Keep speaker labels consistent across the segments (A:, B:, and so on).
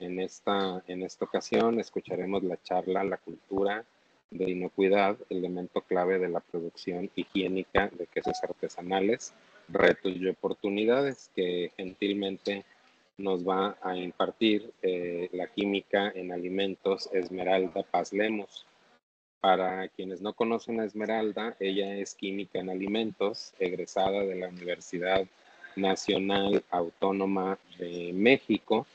A: En esta, ocasión escucharemos la charla La cultura de inocuidad, elemento clave de la producción higiénica de quesos artesanales, retos y oportunidades que gentilmente nos va a impartir eh, la química en alimentos Esmeralda Paz Lemos. Para quienes no conocen a Esmeralda, ella es química en alimentos, egresada de la Universidad Nacional Autónoma de México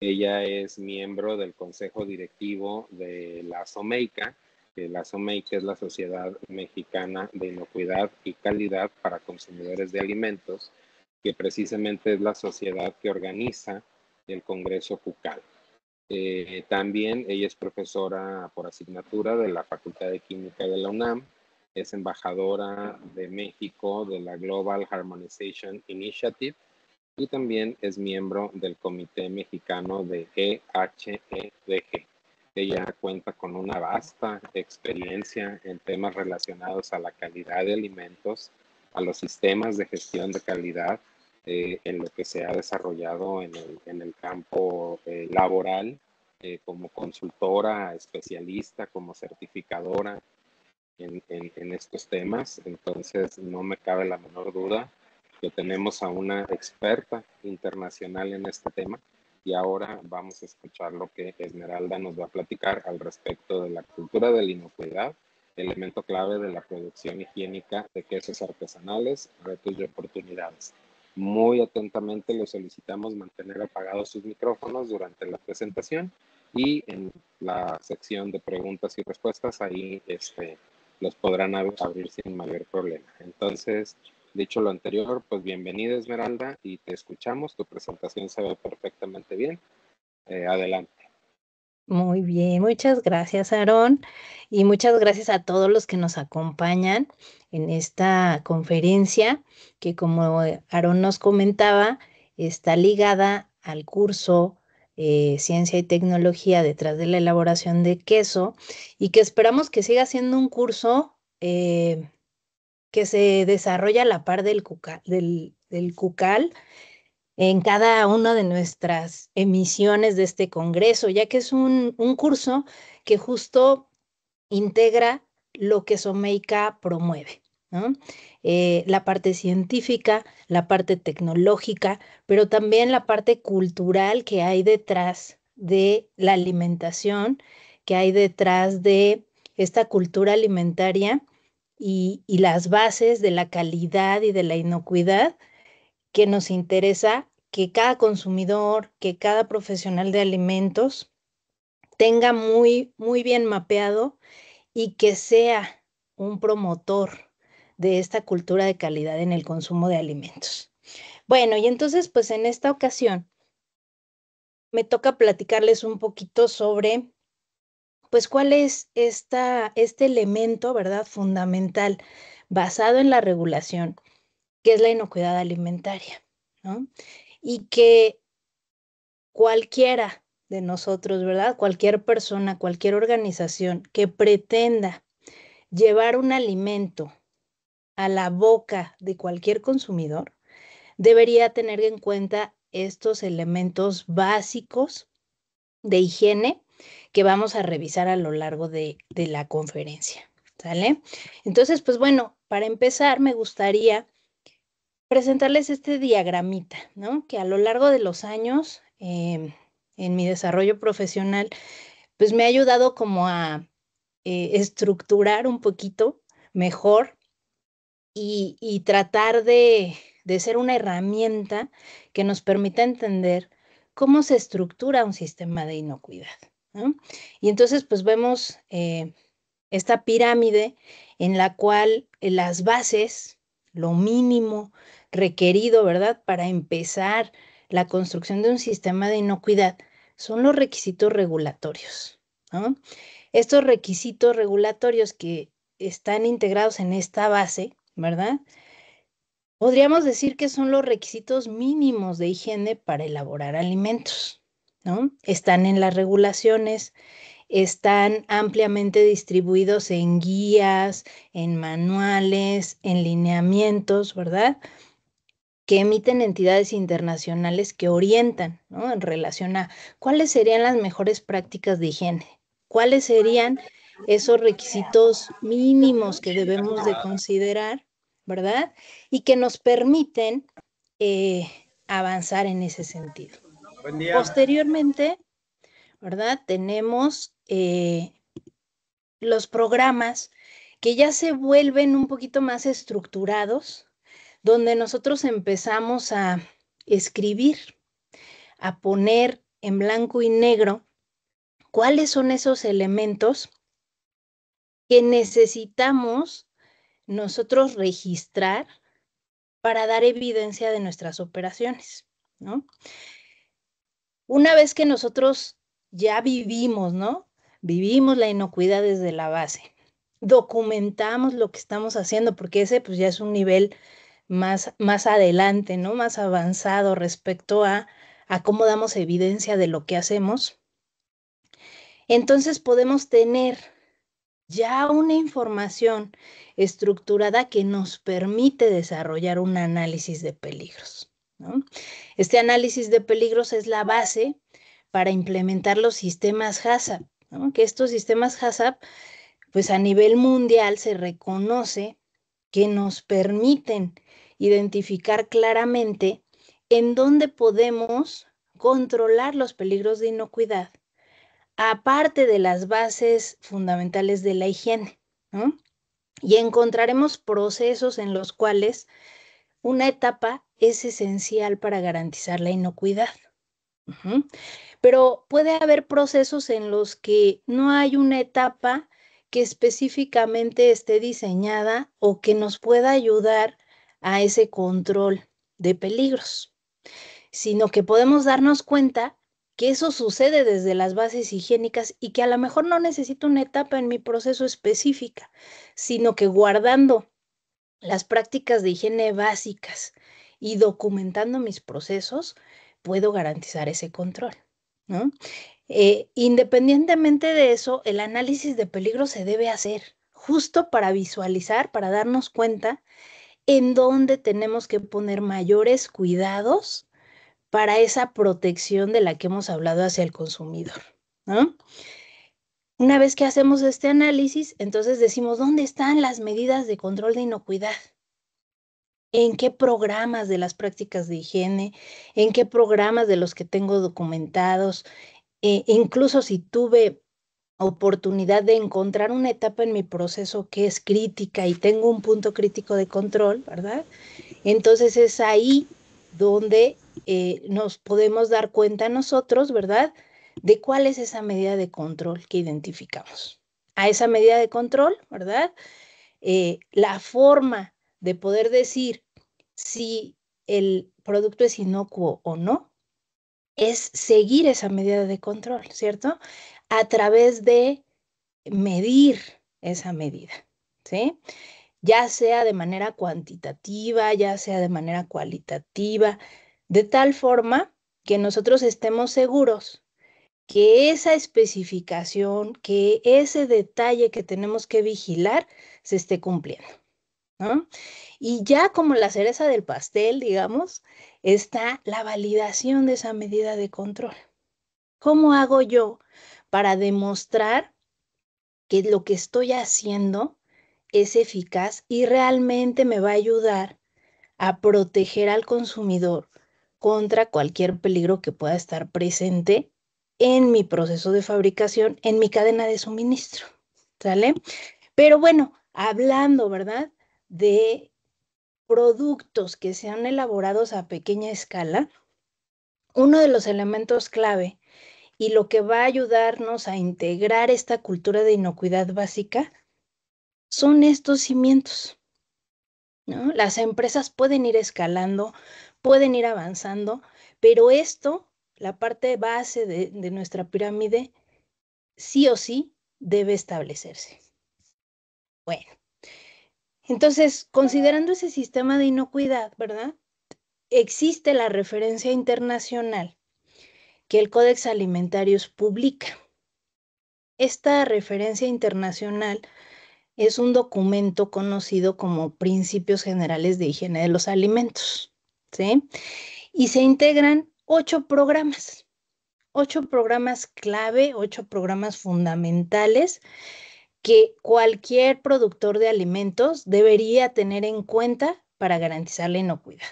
A: ella es miembro del consejo directivo de la SOMEICA, la SOMEICA es la Sociedad Mexicana de Inocuidad y Calidad para Consumidores de Alimentos, que precisamente es la sociedad que organiza el Congreso Cucal. Eh, también ella es profesora por asignatura de la Facultad de Química de la UNAM, es embajadora de México de la Global Harmonization Initiative y también es miembro del Comité Mexicano de EHEDG. E Ella cuenta con una vasta experiencia en temas relacionados a la calidad de alimentos, a los sistemas de gestión de calidad, eh, en lo que se ha desarrollado en el, campo eh, laboral, eh, como consultora, especialista, como certificadora en estos temas. Entonces, no me cabe la menor duda que tenemos a una experta internacional en este tema y ahora vamos a escuchar lo que Esmeralda nos va a platicar al respecto de la cultura de la inocuidad, elemento clave de la producción higiénica de quesos artesanales, retos y oportunidades. Muy atentamente le solicitamos mantener apagados sus micrófonos durante la presentación y en la sección de preguntas y respuestas ahí este, los podrán abrir sin mayor problema. Entonces, Dicho lo anterior, pues bienvenida Esmeralda y te escuchamos. Tu presentación se ve perfectamente bien. Eh, adelante.
B: Muy bien, muchas gracias Aarón y muchas gracias a todos los que nos acompañan en esta conferencia que como Aarón nos comentaba está ligada al curso eh, Ciencia y Tecnología detrás de la elaboración de queso y que esperamos que siga siendo un curso eh, que se desarrolla a la par del cucal, del, cucal en cada una de nuestras emisiones de este Congreso, ya que es un, curso que justo integra lo que Someica promueve. Eh, la parte científica, la parte tecnológica, pero también la parte cultural que hay detrás de la alimentación, que hay detrás de esta cultura alimentaria y, las bases de la calidad y de la inocuidad que nos interesa que cada consumidor, que cada profesional de alimentos tenga muy, muy bien mapeado y que sea un promotor de esta cultura de calidad en el consumo de alimentos. Bueno, y entonces, pues en esta ocasión me toca platicarles un poquito sobre pues cuál es esta, este elemento, ¿verdad? Fundamental basado en la regulación, que es la inocuidad alimentaria, ¿no? Y que cualquiera de nosotros, ¿verdad? Cualquier persona, cualquier organización que pretenda llevar un alimento a la boca de cualquier consumidor, debería tener en cuenta estos elementos básicos de higiene que vamos a revisar a lo largo de, la conferencia. ¿Sale? Entonces, pues bueno, para empezar me gustaría presentarles este diagramita, ¿no? Que a lo largo de los años em, en mi desarrollo profesional, pues me ha ayudado como a eh, estructurar un poquito mejor y, tratar de, de ser una herramienta que nos permita entender cómo se estructura un sistema de inocuidad, y entonces pues vemos eh, esta pirámide en la cual eh, las bases, lo mínimo requerido, ¿verdad? Para empezar la construcción de un sistema de inocuidad son los requisitos regulatorios. Estos requisitos regulatorios que están integrados en esta base, ¿verdad? Podríamos decir que son los requisitos mínimos de higiene para elaborar alimentos. Están en las regulaciones, están ampliamente distribuidos en guías, en manuales, en lineamientos, ¿verdad? que emiten entidades internacionales que orientan ¿no? en relación a cuáles serían las mejores prácticas de higiene, cuáles serían esos requisitos mínimos que debemos de considerar, ¿verdad? Y que nos permiten eh, avanzar en ese sentido. Posteriormente, ¿verdad? Tenemos eh, los programas que ya se vuelven un poquito más estructurados, donde nosotros empezamos a escribir, a poner en blanco y negro cuáles son esos elementos que necesitamos nosotros registrar para dar evidencia de nuestras operaciones, ¿no? una vez que nosotros ya vivimos, ¿no? Vivimos la inocuidad desde la base, documentamos lo que estamos haciendo, porque ese pues ya es un nivel más, más adelante, ¿no? Más avanzado respecto a, a cómo damos evidencia de lo que hacemos. Entonces podemos tener ya una información estructurada que nos permite desarrollar un análisis de peligros. Este análisis de peligros es la base para implementar los sistemas HACCP, que estos sistemas HACCP, pues a nivel mundial se reconoce que nos permiten identificar claramente en dónde podemos controlar los peligros de inocuidad, aparte de las bases fundamentales de la higiene. Y encontraremos procesos en los cuales una etapa es esencial para garantizar la inocuidad. Pero puede haber procesos en los que no hay una etapa que específicamente esté diseñada o que nos pueda ayudar a ese control de peligros, sino que podemos darnos cuenta que eso sucede desde las bases higiénicas y que a lo mejor no necesito una etapa en mi proceso específica, sino que guardando las prácticas de higiene básicas y documentando mis procesos, puedo garantizar ese control. Eh, independientemente de eso, el análisis de peligro se debe hacer justo para visualizar, para darnos cuenta en dónde tenemos que poner mayores cuidados para esa protección de la que hemos hablado hacia el consumidor. Una vez que hacemos este análisis, entonces decimos, ¿dónde están las medidas de control de inocuidad? en qué programas de las prácticas de higiene, en qué programas de los que tengo documentados, eh, incluso si tuve oportunidad de encontrar una etapa en mi proceso que es crítica y tengo un punto crítico de control, ¿verdad? Entonces es ahí donde eh, nos podemos dar cuenta nosotros, ¿verdad? De cuál es esa medida de control que identificamos. A esa medida de control, ¿verdad? Eh, la forma de poder decir si el producto es inocuo o no, es seguir esa medida de control, ¿cierto? A través de medir esa medida, ¿sí? Ya sea de manera cuantitativa, ya sea de manera cualitativa, de tal forma que nosotros estemos seguros que esa especificación, que ese detalle que tenemos que vigilar se esté cumpliendo. Y ya como la cereza del pastel, digamos, está la validación de esa medida de control. ¿Cómo hago yo para demostrar que lo que estoy haciendo es eficaz y realmente me va a ayudar a proteger al consumidor contra cualquier peligro que pueda estar presente en mi proceso de fabricación, en mi cadena de suministro. ¿Sale? Pero bueno, hablando, ¿verdad? de productos que sean elaborados a pequeña escala, uno de los elementos clave y lo que va a ayudarnos a integrar esta cultura de inocuidad básica son estos cimientos. ¿no? Las empresas pueden ir escalando, pueden ir avanzando, pero esto, la parte base de, de nuestra pirámide, sí o sí debe establecerse. Bueno, entonces, considerando ese sistema de inocuidad, ¿verdad? Existe la referencia internacional que el Códex Alimentarios publica. Esta referencia internacional es un documento conocido como Principios Generales de Higiene de los Alimentos, ¿sí? Y se integran ocho programas, ocho programas clave, ocho programas fundamentales que cualquier productor de alimentos debería tener en cuenta para garantizar la inocuidad.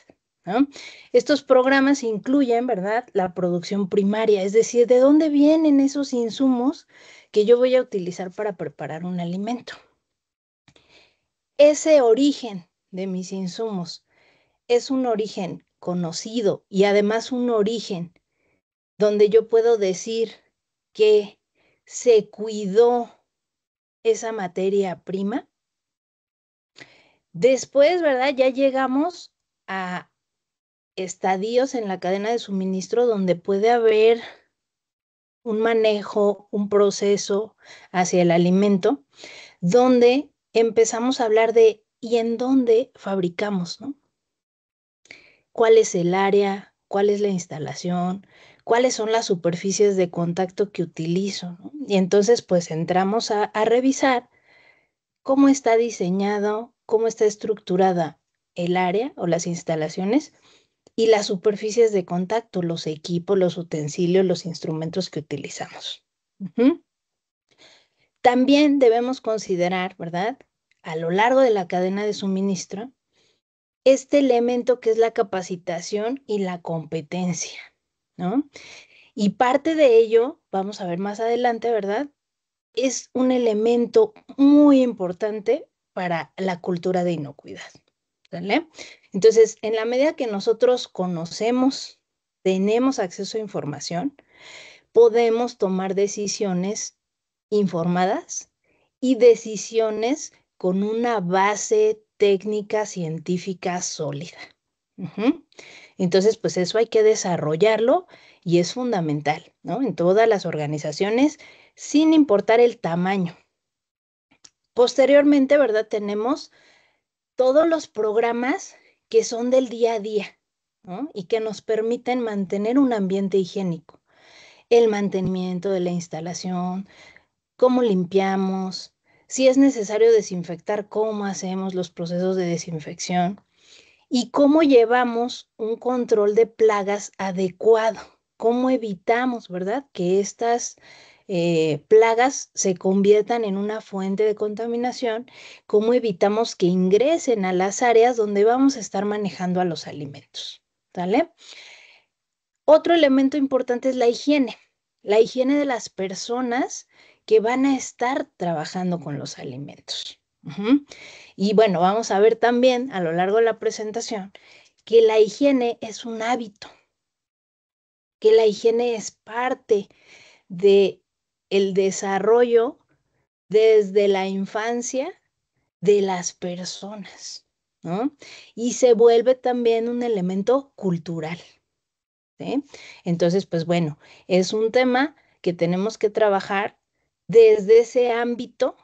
B: Estos programas incluyen, ¿verdad?, la producción primaria, es decir, de dónde vienen esos insumos que yo voy a utilizar para preparar un alimento. Ese origen de mis insumos es un origen conocido y además un origen donde yo puedo decir que se cuidó esa materia prima. Después, ¿verdad? Ya llegamos a estadios en la cadena de suministro donde puede haber un manejo, un proceso hacia el alimento, donde empezamos a hablar de y en dónde fabricamos, ¿no? ¿Cuál es el área? ¿Cuál es la instalación? cuáles son las superficies de contacto que utilizo. Y entonces pues entramos a, revisar cómo está diseñado, cómo está estructurada el área o las instalaciones y las superficies de contacto, los equipos, los utensilios, los instrumentos que utilizamos. También debemos considerar, ¿verdad? A lo largo de la cadena de suministro, este elemento que es la capacitación y la competencia. Y parte de ello, vamos a ver más adelante, ¿verdad? Es un elemento muy importante para la cultura de inocuidad. Entonces, en la medida que nosotros conocemos, tenemos acceso a información, podemos tomar decisiones informadas y decisiones con una base técnica científica sólida. Entonces, pues eso hay que desarrollarlo y es fundamental, ¿no? En todas las organizaciones, sin importar el tamaño. Posteriormente, ¿verdad? Tenemos todos los programas que son del día a día y que nos permiten mantener un ambiente higiénico. El mantenimiento de la instalación, cómo limpiamos, si es necesario desinfectar, cómo hacemos los procesos de desinfección y cómo llevamos un control de plagas adecuado, cómo evitamos, ¿verdad?, que estas eh, plagas se conviertan en una fuente de contaminación, cómo evitamos que ingresen a las áreas donde vamos a estar manejando a los alimentos, ¿vale? Otro elemento importante es la higiene, la higiene de las personas que van a estar trabajando con los alimentos. Y bueno, vamos a ver también a lo largo de la presentación que la higiene es un hábito, que la higiene es parte de el desarrollo desde la infancia de las personas, ¿no? Y se vuelve también un elemento cultural. Entonces, pues bueno, es un tema que tenemos que trabajar desde ese ámbito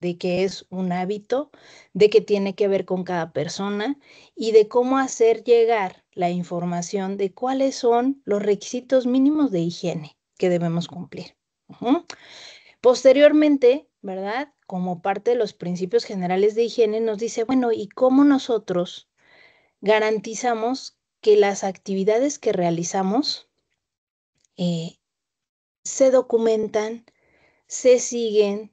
B: de que es un hábito, de que tiene que ver con cada persona y de cómo hacer llegar la información de cuáles son los requisitos mínimos de higiene que debemos cumplir. Posteriormente, ¿verdad? Como parte de los principios generales de higiene, nos dice, bueno, ¿y cómo nosotros garantizamos que las actividades que realizamos eh, se documentan, se siguen,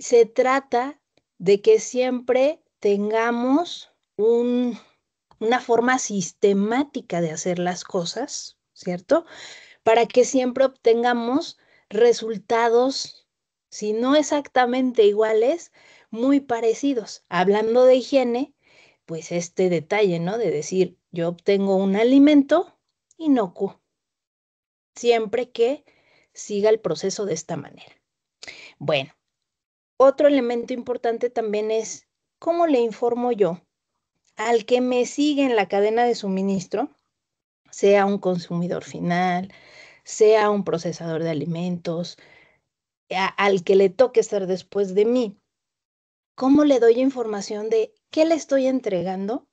B: se trata de que siempre tengamos una forma sistemática de hacer las cosas, ¿cierto? Para que siempre obtengamos resultados, si no exactamente iguales, muy parecidos. Hablando de higiene, pues este detalle, ¿no? De decir, yo obtengo un alimento inocuo, siempre que siga el proceso de esta manera. Bueno, otro elemento importante también es cómo le informo yo al que me sigue en la cadena de suministro, sea un consumidor final, sea un procesador de alimentos, al que le toque estar después de mí. ¿Cómo le doy información de qué le estoy entregando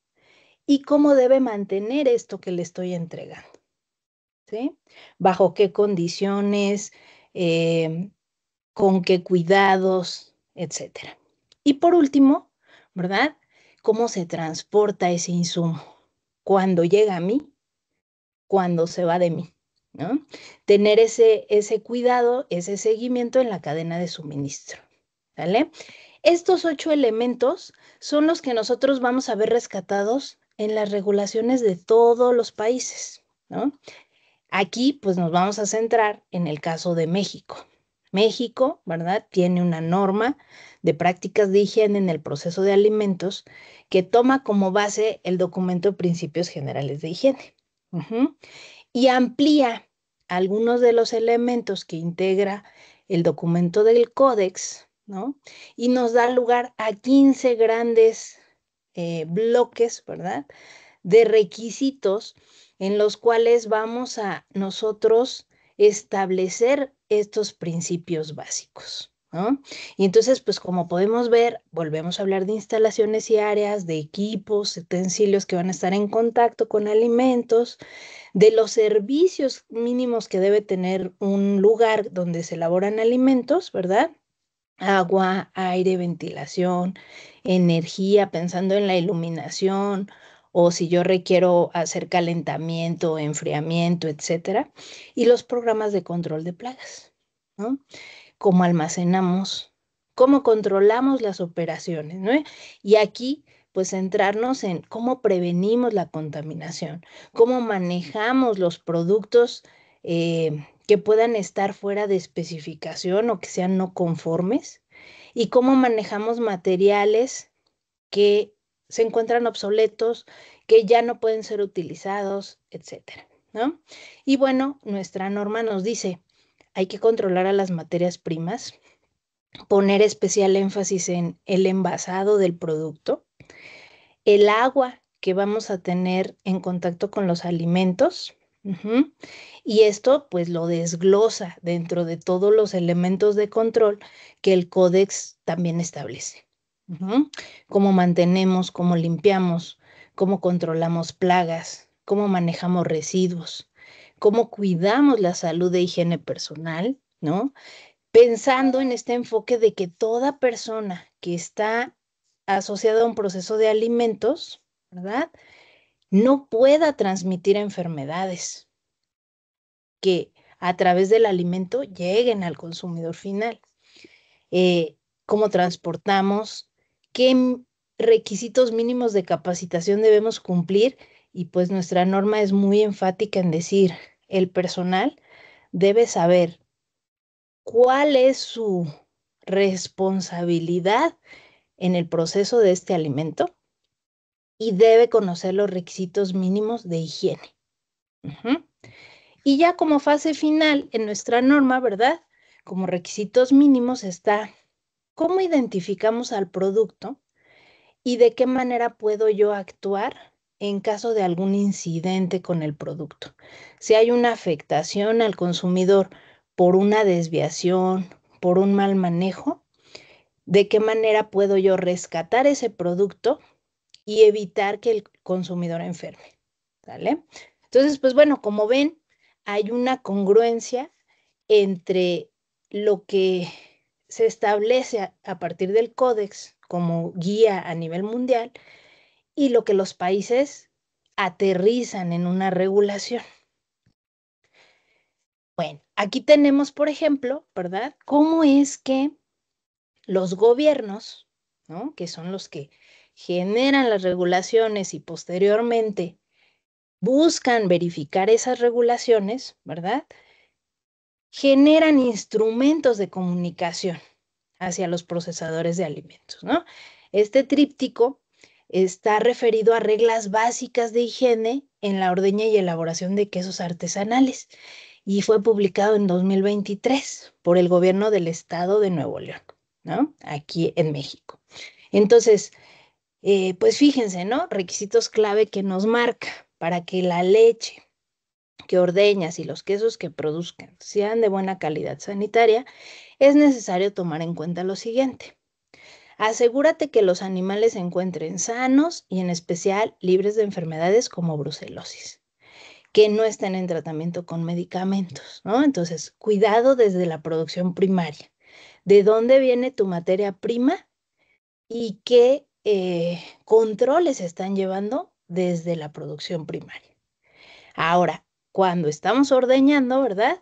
B: y cómo debe mantener esto que le estoy entregando? ¿Sí? ¿Bajo qué condiciones? Eh, ¿Con qué cuidados? etcétera. Y por último, ¿verdad? ¿Cómo se transporta ese insumo? Cuando llega a mí, cuando se va de mí. ¿no? Tener ese, cuidado, ese seguimiento en la cadena de suministro. ¿Vale? Estos ocho elementos son los que nosotros vamos a ver rescatados en las regulaciones de todos los países, ¿no? Aquí, pues nos vamos a centrar en el caso de México, México, ¿verdad? Tiene una norma de prácticas de higiene en el proceso de alimentos que toma como base el documento de principios generales de higiene y amplía algunos de los elementos que integra el documento del códex, ¿no? Y nos da lugar a 15 grandes eh, bloques, ¿verdad? De requisitos en los cuales vamos a nosotros establecer estos principios básicos. ¿No? Y entonces, pues como podemos ver, volvemos a hablar de instalaciones y áreas, de equipos, utensilios que van a estar en contacto con alimentos, de los servicios mínimos que debe tener un lugar donde se elaboran alimentos, ¿verdad? Agua, aire, ventilación, energía, pensando en la iluminación, o si yo requiero hacer calentamiento, enfriamiento, etcétera, y los programas de control de plagas, ¿no? Cómo almacenamos, cómo controlamos las operaciones, ¿no? Y aquí pues centrarnos en cómo prevenimos la contaminación, cómo manejamos los productos eh, que puedan estar fuera de especificación o que sean no conformes y cómo manejamos materiales que se encuentran obsoletos, que ya no pueden ser utilizados, etcétera, ¿no? Y bueno, nuestra norma nos dice, hay que controlar a las materias primas, poner especial énfasis en el envasado del producto, el agua que vamos a tener en contacto con los alimentos, Y esto pues lo desglosa dentro de todos los elementos de control que el códex también establece. Cómo mantenemos, cómo limpiamos, cómo controlamos plagas, cómo manejamos residuos, cómo cuidamos la salud de higiene personal, ¿no? Pensando en este enfoque de que toda persona que está asociada a un proceso de alimentos, ¿verdad? No pueda transmitir enfermedades que a través del alimento lleguen al consumidor final. Eh, cómo transportamos, qué requisitos mínimos de capacitación debemos cumplir y pues nuestra norma es muy enfática en decir, el personal debe saber cuál es su responsabilidad en el proceso de este alimento y debe conocer los requisitos mínimos de higiene. Y ya como fase final en nuestra norma, ¿verdad? Como requisitos mínimos está cómo identificamos al producto y de qué manera puedo yo actuar en caso de algún incidente con el producto. Si hay una afectación al consumidor por una desviación, por un mal manejo, de qué manera puedo yo rescatar ese producto y evitar que el consumidor enferme. ¿Vale? Entonces, pues bueno, como ven, hay una congruencia entre lo que se establece a, partir del códex como guía a nivel mundial y lo que los países aterrizan en una regulación. Bueno, aquí tenemos, por ejemplo, ¿verdad? ¿Cómo es que los gobiernos, ¿no? que son los que generan las regulaciones y posteriormente buscan verificar esas regulaciones, ¿verdad? generan instrumentos de comunicación hacia los procesadores de alimentos, ¿no? Este tríptico está referido a reglas básicas de higiene en la ordeña y elaboración de quesos artesanales y fue publicado en 2023 por el gobierno del estado de Nuevo León, ¿no? Aquí en México. Entonces, eh, pues fíjense, ¿no? Requisitos clave que nos marca para que la leche que ordeñas y los quesos que produzcan sean de buena calidad sanitaria, es necesario tomar en cuenta lo siguiente. Asegúrate que los animales se encuentren sanos y en especial libres de enfermedades como brucelosis, que no estén en tratamiento con medicamentos, ¿no? Entonces, cuidado desde la producción primaria. ¿De dónde viene tu materia prima y qué eh, controles están llevando desde la producción primaria? Ahora, cuando estamos ordeñando, ¿verdad?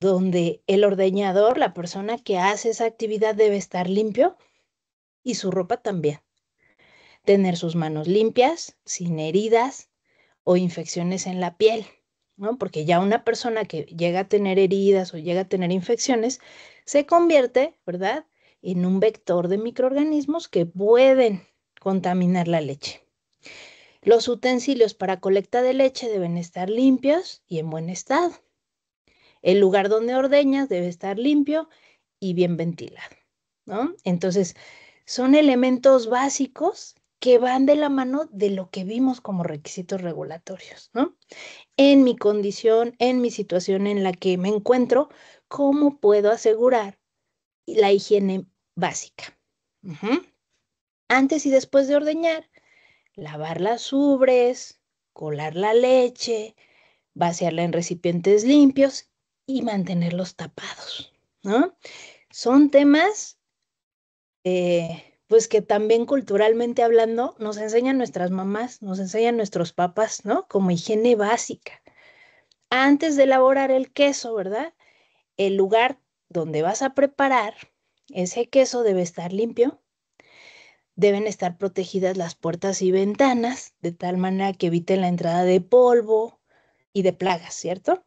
B: Donde el ordeñador, la persona que hace esa actividad debe estar limpio y su ropa también. Tener sus manos limpias, sin heridas o infecciones en la piel, ¿no? Porque ya una persona que llega a tener heridas o llega a tener infecciones se convierte, ¿verdad? En un vector de microorganismos que pueden contaminar la leche. Los utensilios para colecta de leche deben estar limpios y en buen estado. El lugar donde ordeñas debe estar limpio y bien ventilado. ¿no? Entonces, son elementos básicos que van de la mano de lo que vimos como requisitos regulatorios, ¿no? En mi condición, en mi situación en la que me encuentro, ¿cómo puedo asegurar la higiene básica? Antes y después de ordeñar, lavar las ubres, colar la leche, vaciarla en recipientes limpios y mantenerlos tapados, ¿no? Son temas, eh, pues que también culturalmente hablando nos enseñan nuestras mamás, nos enseñan nuestros papás, ¿no? Como higiene básica. Antes de elaborar el queso, ¿verdad? El lugar donde vas a preparar ese queso debe estar limpio, deben estar protegidas las puertas y ventanas, de tal manera que eviten la entrada de polvo y de plagas, ¿cierto?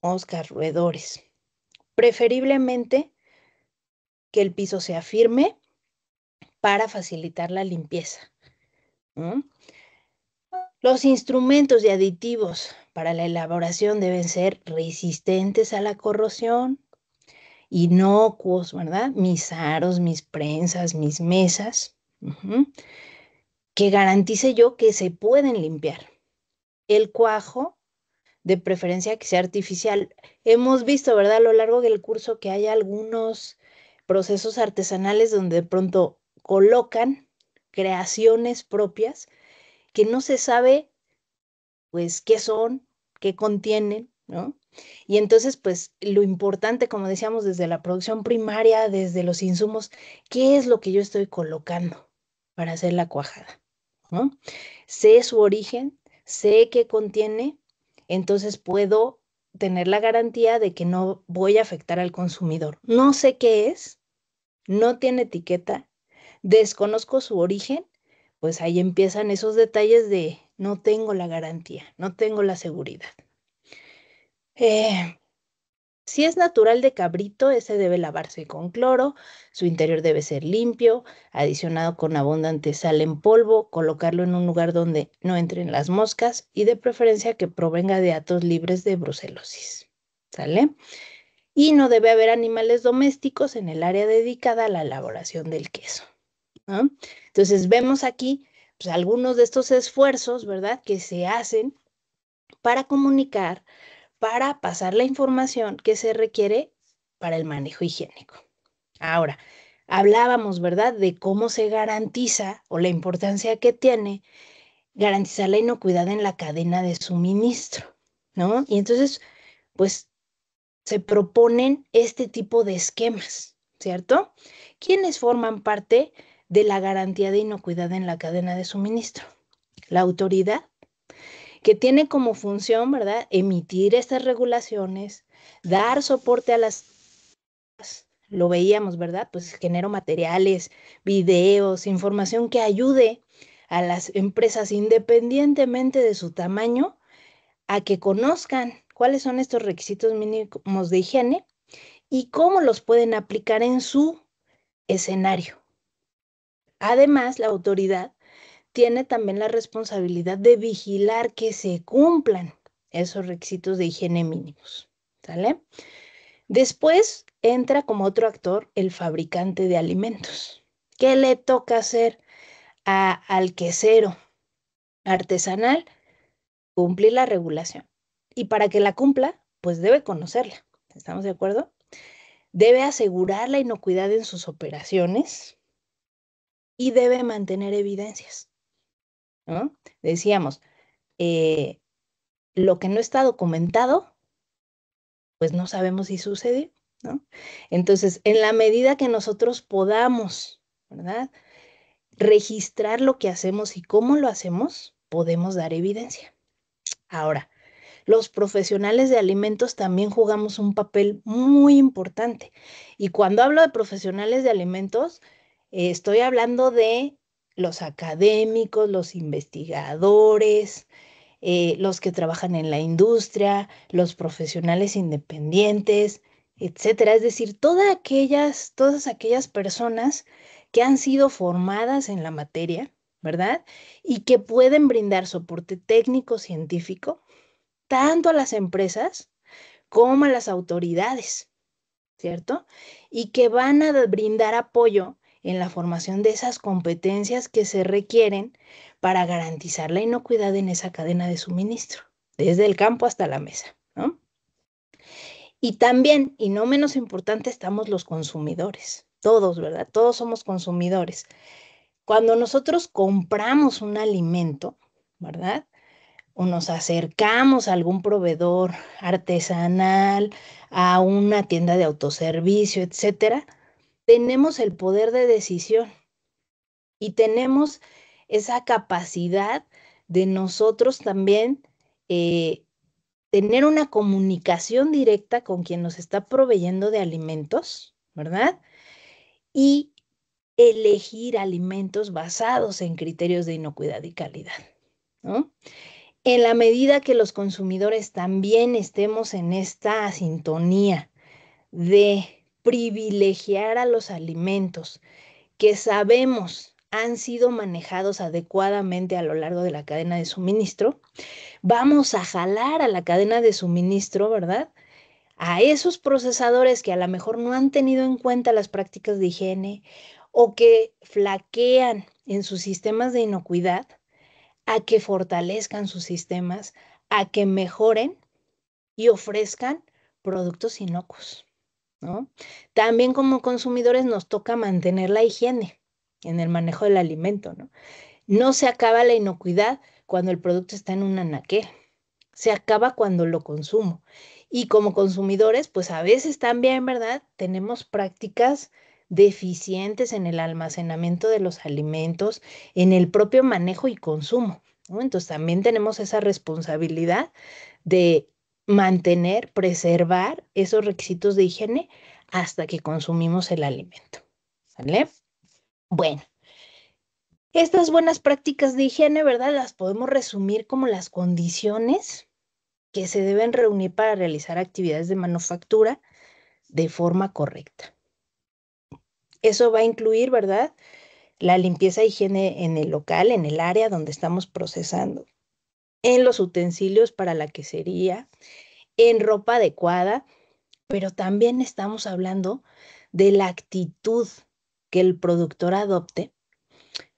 B: Oscar roedores. Preferiblemente que el piso sea firme para facilitar la limpieza. Los instrumentos y aditivos para la elaboración deben ser resistentes a la corrosión, inocuos, ¿verdad? Mis aros, mis prensas, mis mesas que garantice yo que se pueden limpiar. El cuajo, de preferencia que sea artificial. Hemos visto, ¿verdad?, a lo largo del curso que hay algunos procesos artesanales donde de pronto colocan creaciones propias que no se sabe, pues, qué son, qué contienen, ¿no? Y entonces, pues, lo importante, como decíamos, desde la producción primaria, desde los insumos, ¿qué es lo que yo estoy colocando? para hacer la cuajada. ¿no? Sé su origen, sé qué contiene, entonces puedo tener la garantía de que no voy a afectar al consumidor. No sé qué es, no tiene etiqueta, desconozco su origen, pues ahí empiezan esos detalles de no tengo la garantía, no tengo la seguridad. Eh, si es natural de cabrito, ese debe lavarse con cloro, su interior debe ser limpio, adicionado con abundante sal en polvo, colocarlo en un lugar donde no entren las moscas y de preferencia que provenga de atos libres de brucelosis. ¿Sale? Y no debe haber animales domésticos en el área dedicada a la elaboración del queso. Entonces vemos aquí pues, algunos de estos esfuerzos, ¿verdad?, que se hacen para comunicar para pasar la información que se requiere para el manejo higiénico. Ahora, hablábamos, ¿verdad?, de cómo se garantiza o la importancia que tiene garantizar la inocuidad en la cadena de suministro, ¿no? Y entonces, pues, se proponen este tipo de esquemas, ¿cierto? ¿Quiénes forman parte de la garantía de inocuidad en la cadena de suministro? La autoridad, que tiene como función, ¿verdad?, emitir estas regulaciones, dar soporte a las... Lo veíamos, ¿verdad? Pues genero materiales, videos, información que ayude a las empresas, independientemente de su tamaño, a que conozcan cuáles son estos requisitos mínimos de higiene y cómo los pueden aplicar en su escenario. Además, la autoridad tiene también la responsabilidad de vigilar que se cumplan esos requisitos de higiene mínimos. ¿Sale? Después entra como otro actor el fabricante de alimentos. ¿Qué le toca hacer al quesero artesanal? Cumplir la regulación. Y para que la cumpla, pues debe conocerla. ¿Estamos de acuerdo? Debe asegurar la inocuidad en sus operaciones y debe mantener evidencias. Decíamos, eh, lo que no está documentado, pues no sabemos si sucede, Entonces, en la medida que nosotros podamos, ¿verdad? Registrar lo que hacemos y cómo lo hacemos, podemos dar evidencia. Ahora, los profesionales de alimentos también jugamos un papel muy importante. Y cuando hablo de profesionales de alimentos, eh, estoy hablando de los académicos, los investigadores, eh, los que trabajan en la industria, los profesionales independientes, etcétera. Es decir, todas aquellas, todas aquellas personas que han sido formadas en la materia, ¿verdad? Y que pueden brindar soporte técnico científico tanto a las empresas como a las autoridades, ¿cierto? Y que van a brindar apoyo en la formación de esas competencias que se requieren para garantizar la inocuidad en esa cadena de suministro, desde el campo hasta la mesa. ¿no? Y también, y no menos importante, estamos los consumidores, todos, ¿verdad? Todos somos consumidores. Cuando nosotros compramos un alimento, ¿verdad? o nos acercamos a algún proveedor artesanal, a una tienda de autoservicio, etcétera, tenemos el poder de decisión y tenemos esa capacidad de nosotros también eh, tener una comunicación directa con quien nos está proveyendo de alimentos, ¿verdad? Y elegir alimentos basados en criterios de inocuidad y calidad, En la medida que los consumidores también estemos en esta sintonía de privilegiar a los alimentos que sabemos han sido manejados adecuadamente a lo largo de la cadena de suministro, vamos a jalar a la cadena de suministro, ¿verdad? A esos procesadores que a lo mejor no han tenido en cuenta las prácticas de higiene o que flaquean en sus sistemas de inocuidad, a que fortalezcan sus sistemas, a que mejoren y ofrezcan productos inocuos. También como consumidores nos toca mantener la higiene en el manejo del alimento, ¿no? No se acaba la inocuidad cuando el producto está en un anaquel, se acaba cuando lo consumo. Y como consumidores, pues a veces también, ¿verdad? Tenemos prácticas deficientes en el almacenamiento de los alimentos, en el propio manejo y consumo. Entonces también tenemos esa responsabilidad de mantener, preservar esos requisitos de higiene hasta que consumimos el alimento. ¿Sale? Bueno, estas buenas prácticas de higiene, ¿verdad? Las podemos resumir como las condiciones que se deben reunir para realizar actividades de manufactura de forma correcta. Eso va a incluir, ¿verdad? La limpieza e higiene en el local, en el área donde estamos procesando en los utensilios para la quesería, en ropa adecuada, pero también estamos hablando de la actitud que el productor adopte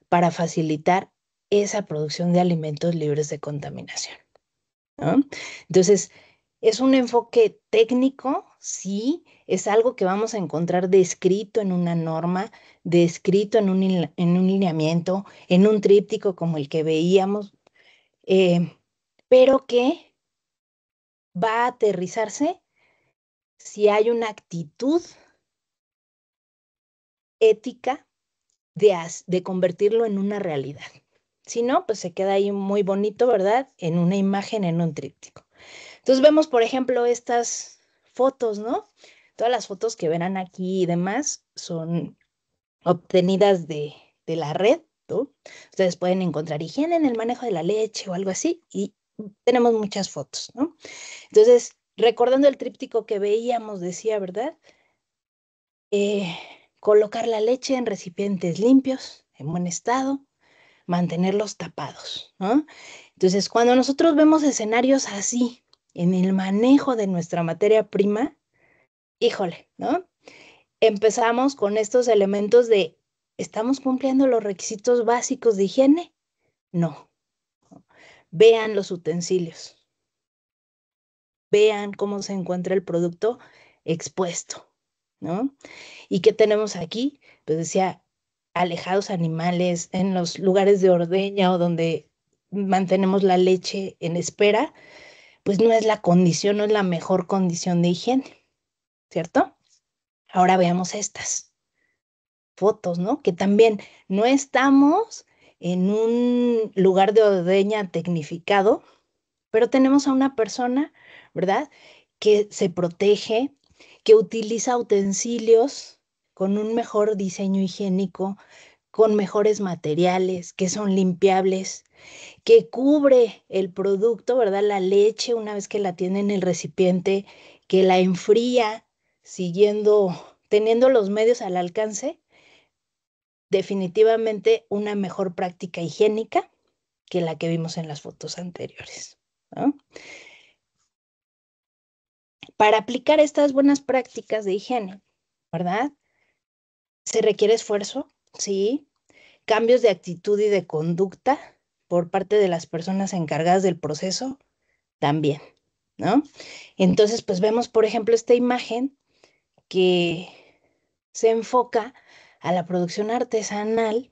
B: para facilitar esa producción de alimentos libres de contaminación. Entonces, es un enfoque técnico, sí, es algo que vamos a encontrar descrito en una norma, descrito en un, en un lineamiento, en un tríptico como el que veíamos eh, pero que va a aterrizarse si hay una actitud ética de, de convertirlo en una realidad. Si no, pues se queda ahí muy bonito, ¿verdad? En una imagen, en un tríptico. Entonces vemos, por ejemplo, estas fotos, ¿no? Todas las fotos que verán aquí y demás son obtenidas de, de la red. Ustedes pueden encontrar higiene en el manejo de la leche o algo así y tenemos muchas fotos, ¿no? Entonces, recordando el tríptico que veíamos, decía, ¿verdad? Eh, colocar la leche en recipientes limpios, en buen estado, mantenerlos tapados, ¿no? Entonces, cuando nosotros vemos escenarios así en el manejo de nuestra materia prima, híjole, ¿no? Empezamos con estos elementos de ¿Estamos cumpliendo los requisitos básicos de higiene? No. Vean los utensilios. Vean cómo se encuentra el producto expuesto, ¿no? ¿Y qué tenemos aquí? Pues decía, alejados animales, en los lugares de ordeña o donde mantenemos la leche en espera, pues no es la condición, no es la mejor condición de higiene, ¿cierto? Ahora veamos estas fotos, ¿no? Que también no estamos en un lugar de ordeña tecnificado, pero tenemos a una persona, ¿verdad? Que se protege, que utiliza utensilios con un mejor diseño higiénico, con mejores materiales, que son limpiables, que cubre el producto, ¿verdad? La leche una vez que la tiene en el recipiente, que la enfría siguiendo, teniendo los medios al alcance definitivamente una mejor práctica higiénica que la que vimos en las fotos anteriores. Para aplicar estas buenas prácticas de higiene, ¿verdad? Se requiere esfuerzo, ¿sí? Cambios de actitud y de conducta por parte de las personas encargadas del proceso también, ¿no? Entonces, pues vemos, por ejemplo, esta imagen que se enfoca a la producción artesanal,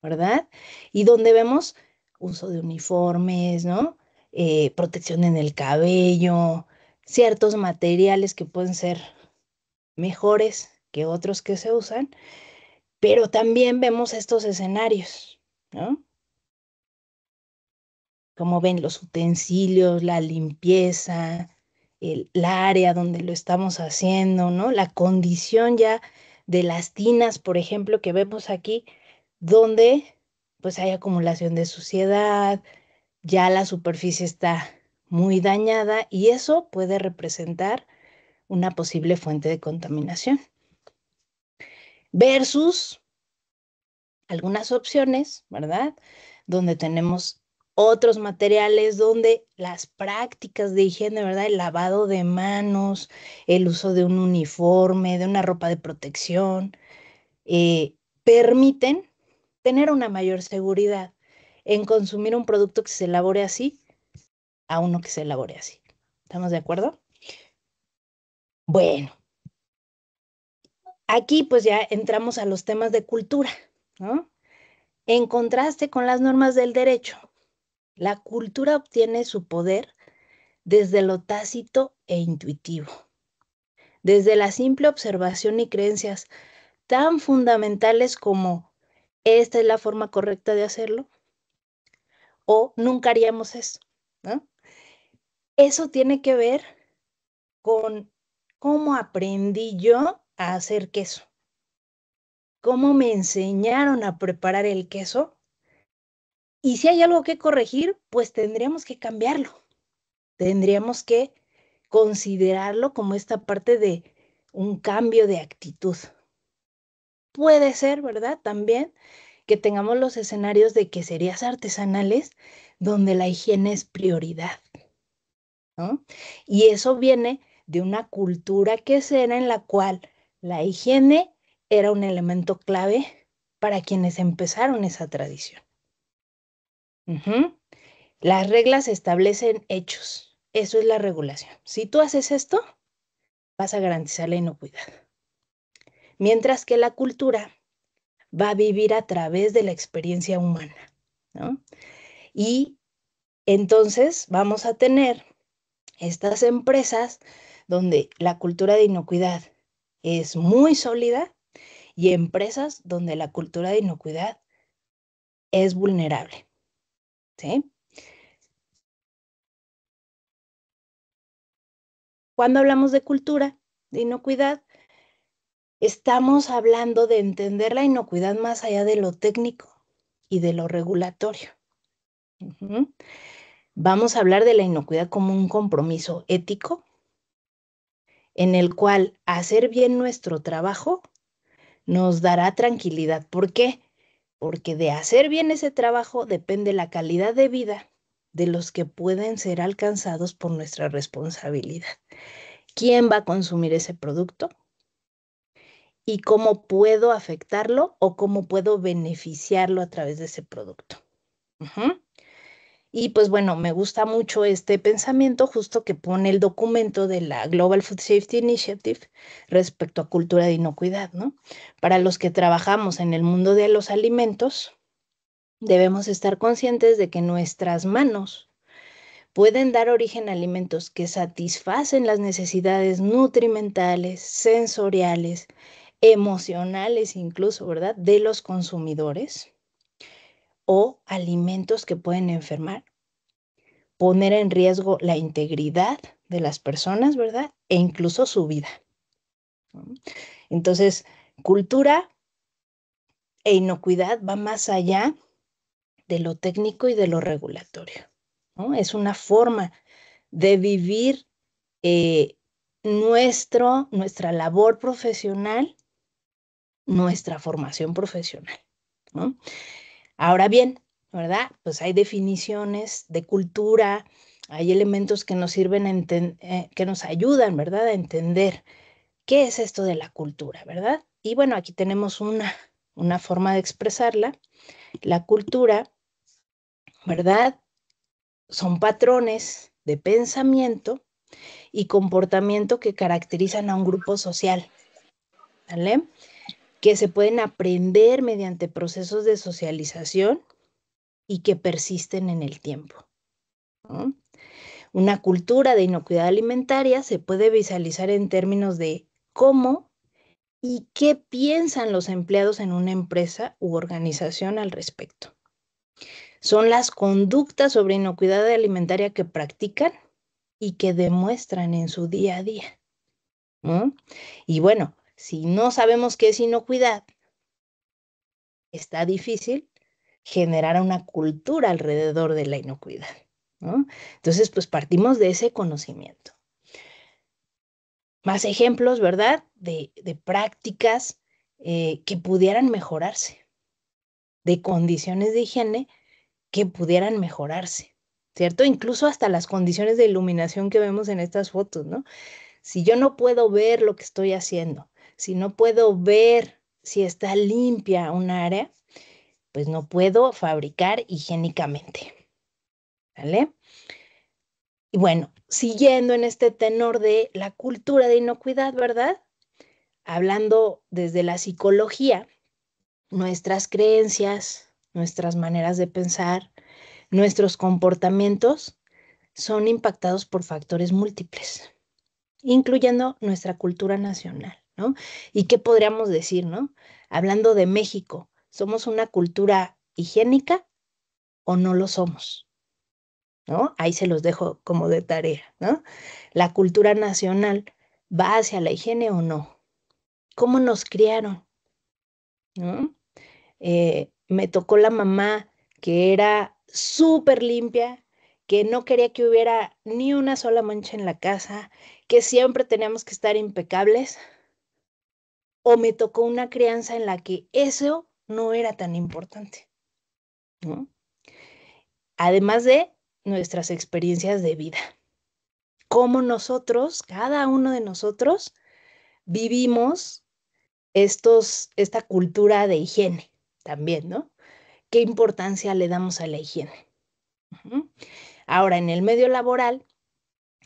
B: ¿verdad? Y donde vemos uso de uniformes, ¿no? Eh, protección en el cabello, ciertos materiales que pueden ser mejores que otros que se usan, pero también vemos estos escenarios, ¿no? Como ven los utensilios, la limpieza, el, el área donde lo estamos haciendo, ¿no? La condición ya de las tinas, por ejemplo, que vemos aquí, donde pues hay acumulación de suciedad, ya la superficie está muy dañada y eso puede representar una posible fuente de contaminación. Versus algunas opciones, ¿verdad? Donde tenemos otros materiales donde las prácticas de higiene, ¿verdad? El lavado de manos, el uso de un uniforme, de una ropa de protección, eh, permiten tener una mayor seguridad en consumir un producto que se elabore así a uno que se elabore así. ¿Estamos de acuerdo? Bueno, aquí pues ya entramos a los temas de cultura, ¿no? En contraste con las normas del derecho, la cultura obtiene su poder desde lo tácito e intuitivo, desde la simple observación y creencias tan fundamentales como esta es la forma correcta de hacerlo o nunca haríamos eso. Eso tiene que ver con cómo aprendí yo a hacer queso, cómo me enseñaron a preparar el queso y si hay algo que corregir, pues tendríamos que cambiarlo. Tendríamos que considerarlo como esta parte de un cambio de actitud. Puede ser, ¿verdad? También que tengamos los escenarios de queserías artesanales donde la higiene es prioridad. Y eso viene de una cultura que quesera en la cual la higiene era un elemento clave para quienes empezaron esa tradición. Las reglas establecen hechos. Eso es la regulación. Si tú haces esto, vas a garantizar la inocuidad. Mientras que la cultura va a vivir a través de la experiencia humana. ¿no? Y entonces vamos a tener estas empresas donde la cultura de inocuidad es muy sólida y empresas donde la cultura de inocuidad es vulnerable. Cuando hablamos de cultura, de inocuidad, estamos hablando de entender la inocuidad más allá de lo técnico y de lo regulatorio. Vamos a hablar de la inocuidad como un compromiso ético en el cual hacer bien nuestro trabajo nos dará tranquilidad. ¿Por qué? porque de hacer bien ese trabajo depende la calidad de vida de los que pueden ser alcanzados por nuestra responsabilidad. ¿Quién va a consumir ese producto? ¿Y cómo puedo afectarlo o cómo puedo beneficiarlo a través de ese producto? Y pues bueno, me gusta mucho este pensamiento justo que pone el documento de la Global Food Safety Initiative respecto a cultura de inocuidad, ¿no? Para los que trabajamos en el mundo de los alimentos, debemos estar conscientes de que nuestras manos pueden dar origen a alimentos que satisfacen las necesidades nutrimentales, sensoriales, emocionales incluso, ¿verdad?, de los consumidores o alimentos que pueden enfermar, poner en riesgo la integridad de las personas, ¿verdad? E incluso su vida. Entonces, cultura e inocuidad va más allá de lo técnico y de lo regulatorio. Es una forma de vivir eh, nuestro, nuestra labor profesional, nuestra formación profesional. ¿no? Ahora bien, ¿verdad? Pues hay definiciones de cultura, hay elementos que nos sirven, eh, que nos ayudan, ¿verdad? A entender qué es esto de la cultura, ¿verdad? Y bueno, aquí tenemos una, una forma de expresarla. La cultura, ¿verdad? Son patrones de pensamiento y comportamiento que caracterizan a un grupo social. ¿Vale? que se pueden aprender mediante procesos de socialización y que persisten en el tiempo. Una cultura de inocuidad alimentaria se puede visualizar en términos de cómo y qué piensan los empleados en una empresa u organización al respecto. Son las conductas sobre inocuidad alimentaria que practican y que demuestran en su día a día. Y bueno, si no sabemos qué es inocuidad, está difícil generar una cultura alrededor de la inocuidad. Entonces, pues partimos de ese conocimiento. Más ejemplos, ¿verdad? De, prácticas eh, que pudieran mejorarse, de condiciones de higiene que pudieran mejorarse, ¿cierto? Incluso hasta las condiciones de iluminación que vemos en estas fotos, ¿no? Si yo no puedo ver lo que estoy haciendo, si no puedo ver si está limpia un área, pues no puedo fabricar higiénicamente. ¿Vale? Y bueno, siguiendo en este tenor de la cultura de inocuidad, ¿verdad? Hablando desde la psicología, nuestras creencias, nuestras maneras de pensar, nuestros comportamientos son impactados por factores múltiples, incluyendo nuestra cultura nacional. ¿Y qué podríamos decir, no? Hablando de México, ¿somos una cultura higiénica o no lo somos? ¿No? Ahí se los dejo como de tarea, ¿no? La cultura nacional va hacia la higiene o no. ¿Cómo nos criaron? Eh, me tocó la mamá que era súper limpia, que no quería que hubiera ni una sola mancha en la casa, que siempre teníamos que estar impecables, o me tocó una crianza en la que eso no era tan importante. Además de nuestras experiencias de vida, cómo nosotros, cada uno de nosotros, vivimos estos, esta cultura de higiene también, ¿no? ¿Qué importancia le damos a la higiene? Ahora, en el medio laboral,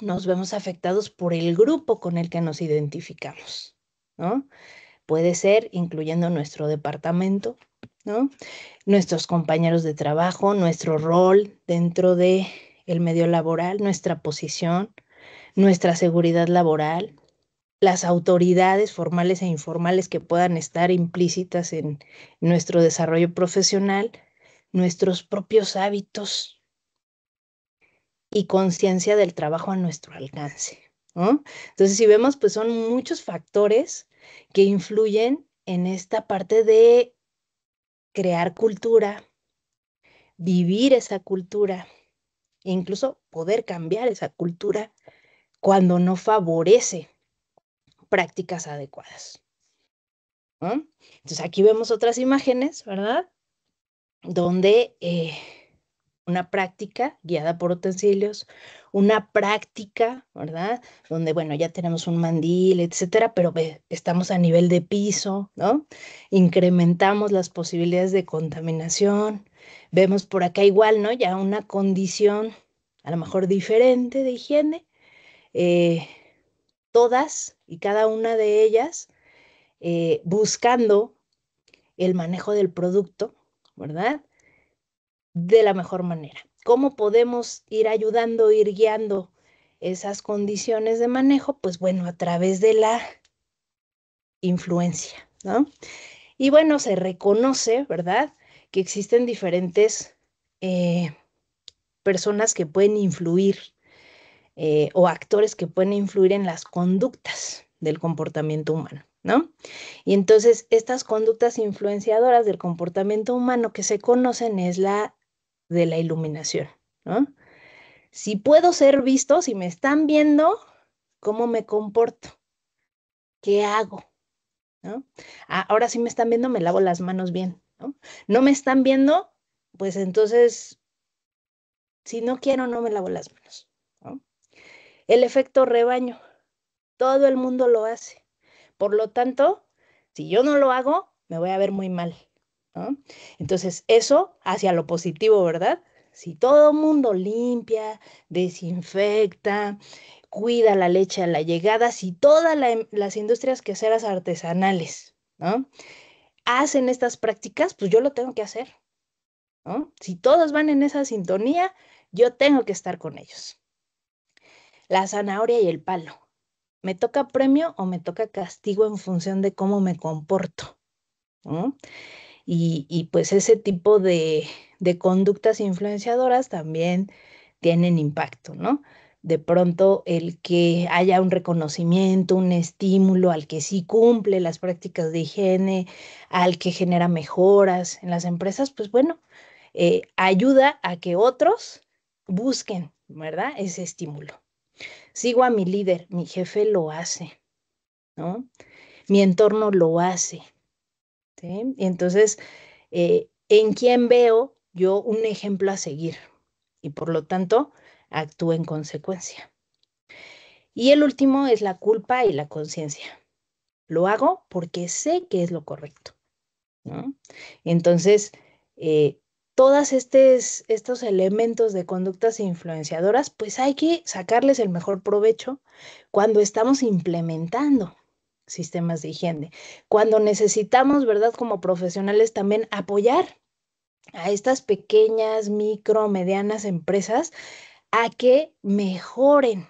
B: nos vemos afectados por el grupo con el que nos identificamos, ¿no? puede ser incluyendo nuestro departamento, ¿no? nuestros compañeros de trabajo, nuestro rol dentro de el medio laboral, nuestra posición, nuestra seguridad laboral, las autoridades formales e informales que puedan estar implícitas en nuestro desarrollo profesional, nuestros propios hábitos y conciencia del trabajo a nuestro alcance. ¿no? Entonces, si vemos, pues son muchos factores que influyen en esta parte de crear cultura, vivir esa cultura e incluso poder cambiar esa cultura cuando no favorece prácticas adecuadas. Entonces aquí vemos otras imágenes, ¿verdad? Donde eh, una práctica guiada por utensilios, una práctica, ¿verdad? Donde, bueno, ya tenemos un mandil, etcétera, pero estamos a nivel de piso, ¿no? Incrementamos las posibilidades de contaminación. Vemos por acá igual, ¿no? Ya una condición a lo mejor diferente de higiene. Eh, todas y cada una de ellas eh, buscando el manejo del producto, ¿verdad? de la mejor manera. ¿Cómo podemos ir ayudando, ir guiando esas condiciones de manejo? Pues bueno, a través de la influencia, ¿no? Y bueno, se reconoce, ¿verdad? Que existen diferentes eh, personas que pueden influir eh, o actores que pueden influir en las conductas del comportamiento humano, ¿no? Y entonces estas conductas influenciadoras del comportamiento humano que se conocen es la de la iluminación, ¿no? Si puedo ser visto, si me están viendo, ¿cómo me comporto? ¿Qué hago? Ah, ahora si me están viendo, me lavo las manos bien, ¿no? No me están viendo, pues entonces, si no quiero, no me lavo las manos, El efecto rebaño, todo el mundo lo hace. Por lo tanto, si yo no lo hago, me voy a ver muy mal. Entonces, eso hacia lo positivo, ¿verdad? Si todo el mundo limpia, desinfecta, cuida la leche a la llegada, si todas em, las industrias queseras artesanales ¿no? hacen estas prácticas, pues yo lo tengo que hacer. Si todos van en esa sintonía, yo tengo que estar con ellos. La zanahoria y el palo. ¿Me toca premio o me toca castigo en función de cómo me comporto? ¿no? Y, pues ese tipo de, conductas influenciadoras también tienen impacto, ¿no? De pronto el que haya un reconocimiento, un estímulo al que sí cumple las prácticas de higiene, al que genera mejoras en las empresas, pues bueno, eh, ayuda a que otros busquen, ¿verdad? Ese estímulo. Sigo a mi líder, mi jefe lo hace, ¿no? Mi entorno lo hace, entonces, eh, ¿en quién veo yo un ejemplo a seguir? Y por lo tanto, actúo en consecuencia. Y el último es la culpa y la conciencia. Lo hago porque sé que es lo correcto. Entonces, eh, todos estos elementos de conductas influenciadoras, pues hay que sacarles el mejor provecho cuando estamos implementando sistemas de higiene. Cuando necesitamos, ¿verdad? Como profesionales también apoyar a estas pequeñas, micro, medianas empresas a que mejoren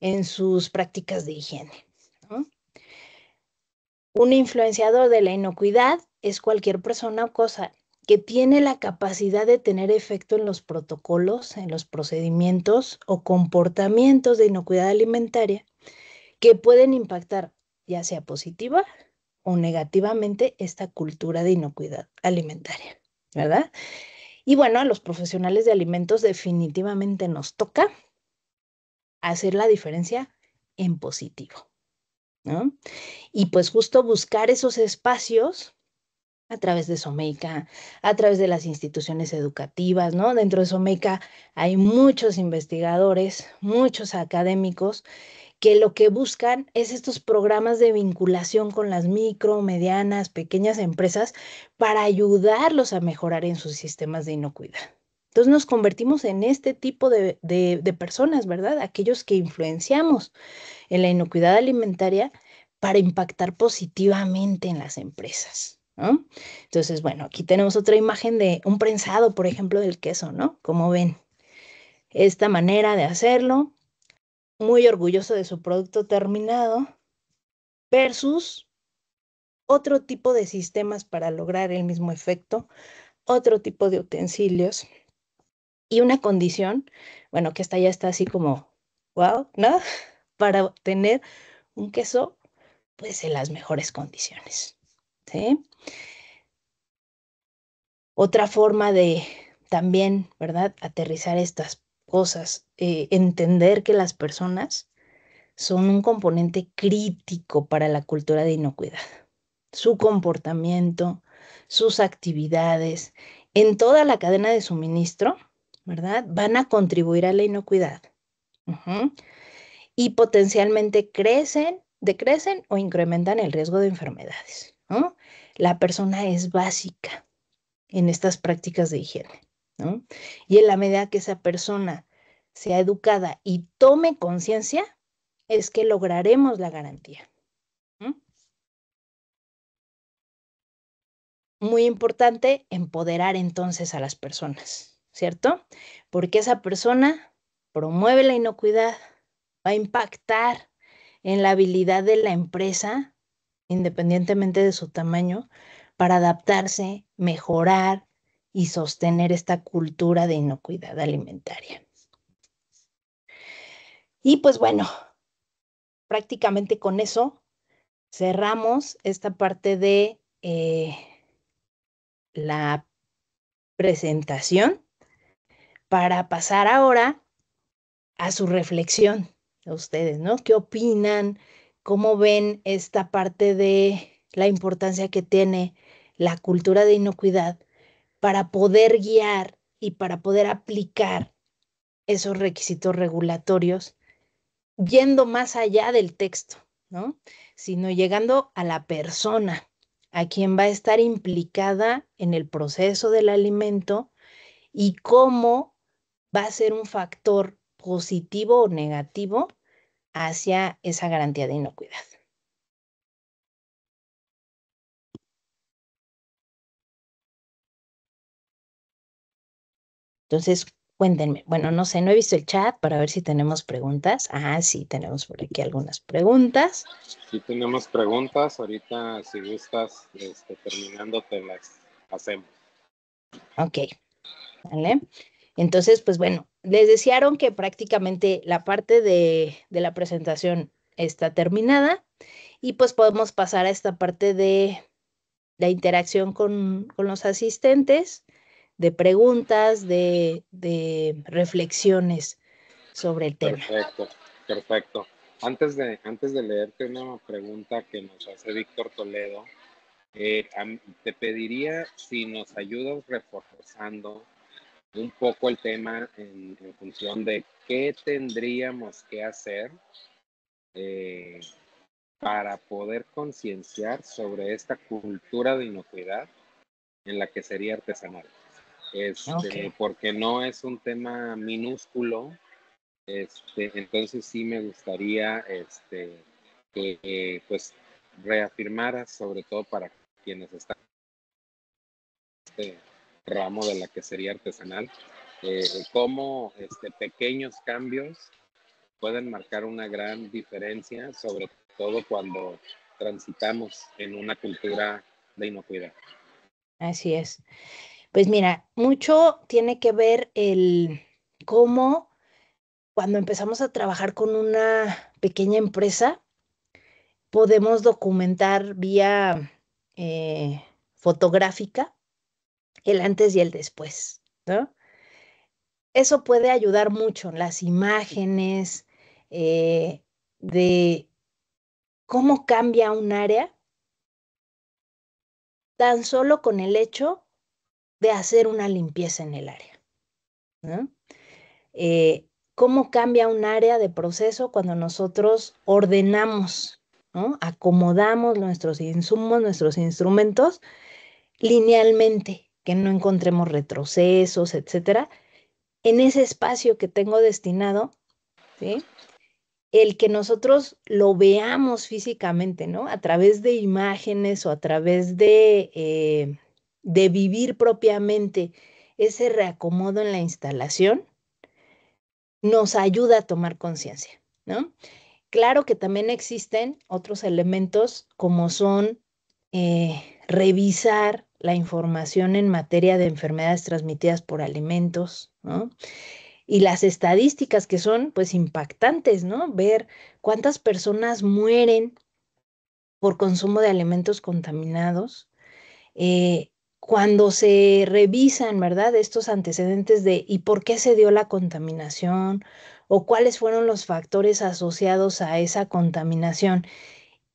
B: en sus prácticas de higiene. Un influenciador de la inocuidad es cualquier persona o cosa que tiene la capacidad de tener efecto en los protocolos, en los procedimientos o comportamientos de inocuidad alimentaria que pueden impactar ya sea positiva o negativamente, esta cultura de inocuidad alimentaria, ¿verdad? Y bueno, a los profesionales de alimentos definitivamente nos toca hacer la diferencia en positivo, ¿no? Y pues justo buscar esos espacios a través de Someica, a través de las instituciones educativas, ¿no? Dentro de Someica hay muchos investigadores, muchos académicos que lo que buscan es estos programas de vinculación con las micro, medianas, pequeñas empresas para ayudarlos a mejorar en sus sistemas de inocuidad. Entonces nos convertimos en este tipo de, de, personas, ¿verdad? Aquellos que influenciamos en la inocuidad alimentaria para impactar positivamente en las empresas. ¿No? Entonces, bueno, aquí tenemos otra imagen de un prensado, por ejemplo, del queso, ¿no? Como ven, esta manera de hacerlo muy orgulloso de su producto terminado versus otro tipo de sistemas para lograr el mismo efecto, otro tipo de utensilios y una condición, bueno, que esta ya está así como, wow, ¿no? Para obtener un queso, pues en las mejores condiciones. ¿sí? Otra forma de también, ¿verdad? Aterrizar estas cosas, eh, entender que las personas son un componente crítico para la cultura de inocuidad. Su comportamiento, sus actividades, en toda la cadena de suministro, ¿verdad? Van a contribuir a la inocuidad. Y potencialmente crecen, decrecen o incrementan el riesgo de enfermedades. La persona es básica en estas prácticas de higiene. Y en la medida que esa persona sea educada y tome conciencia, es que lograremos la garantía. Muy importante empoderar entonces a las personas, ¿cierto? Porque esa persona promueve la inocuidad, va a impactar en la habilidad de la empresa, independientemente de su tamaño, para adaptarse, mejorar, y sostener esta cultura de inocuidad alimentaria. Y pues bueno, prácticamente con eso cerramos esta parte de eh, la presentación para pasar ahora a su reflexión ustedes, ¿no? ¿Qué opinan? ¿Cómo ven esta parte de la importancia que tiene la cultura de inocuidad para poder guiar y para poder aplicar esos requisitos regulatorios yendo más allá del texto, ¿no? Sino llegando a la persona, a quien va a estar implicada en el proceso del alimento y cómo va a ser un factor positivo o negativo hacia esa garantía de inocuidad. Entonces, cuéntenme. Bueno, no sé, no he visto el chat para ver si tenemos preguntas. Ah, sí, tenemos por aquí algunas preguntas.
A: Sí, tenemos preguntas. Ahorita, si gustas, este, terminando, te las hacemos.
B: Ok, vale. Entonces, pues bueno, les desearon que prácticamente la parte de, la presentación está terminada y pues podemos pasar a esta parte de la interacción con los asistentes de preguntas, de, reflexiones sobre el tema.
A: Perfecto, perfecto. Antes de, antes de leerte una pregunta que nos hace Víctor Toledo, eh, te pediría si nos ayudas reforzando un poco el tema en, función de qué tendríamos que hacer eh, para poder concienciar sobre esta cultura de inocuidad en la que sería artesanal este, porque no es un tema minúsculo. Este, entonces sí me gustaría este, que eh, pues reafirmaras, sobre todo para quienes están en este ramo de la quesería artesanal, eh, cómo este, pequeños cambios pueden marcar una gran diferencia, sobre todo cuando transitamos en una cultura de inocuidad.
B: Así es. Pues mira, mucho tiene que ver el cómo cuando empezamos a trabajar con una pequeña empresa, podemos documentar vía eh, fotográfica el antes y el después, Eso puede ayudar mucho, las imágenes eh, de cómo cambia un área tan solo con el hecho de hacer una limpieza en el área. Eh, ¿Cómo cambia un área de proceso cuando nosotros ordenamos, acomodamos nuestros insumos, nuestros instrumentos linealmente, que no encontremos retrocesos, etcétera? En ese espacio que tengo destinado, el que nosotros lo veamos físicamente, ¿no? A través de imágenes o a través de eh, de vivir propiamente ese reacomodo en la instalación, nos ayuda a tomar conciencia, ¿no? Claro que también existen otros elementos como son eh, revisar la información en materia de enfermedades transmitidas por alimentos, Y las estadísticas que son pues impactantes, ¿no? Ver cuántas personas mueren por consumo de alimentos contaminados, eh, cuando se revisan, ¿verdad?, estos antecedentes de y por qué se dio la contaminación o cuáles fueron los factores asociados a esa contaminación.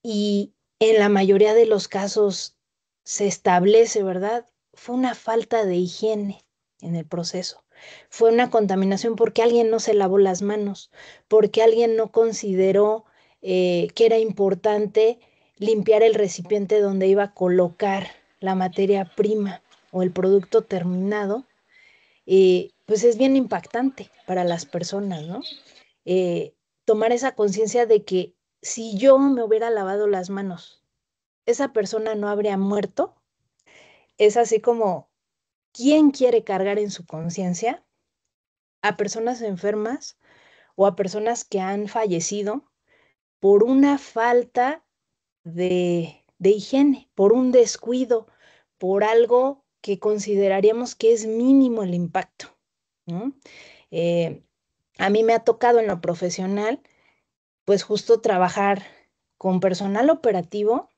B: Y en la mayoría de los casos se establece, ¿verdad? Fue una falta de higiene en el proceso. Fue una contaminación porque alguien no se lavó las manos, porque alguien no consideró eh, que era importante limpiar el recipiente donde iba a colocar la materia prima o el producto terminado, eh, pues es bien impactante para las personas, ¿no? Eh, tomar esa conciencia de que si yo me hubiera lavado las manos, esa persona no habría muerto, es así como, ¿quién quiere cargar en su conciencia a personas enfermas o a personas que han fallecido por una falta de higiene, por un descuido, por algo que consideraríamos que es mínimo el impacto. Eh, a mí me ha tocado en lo profesional, pues justo trabajar con personal operativo,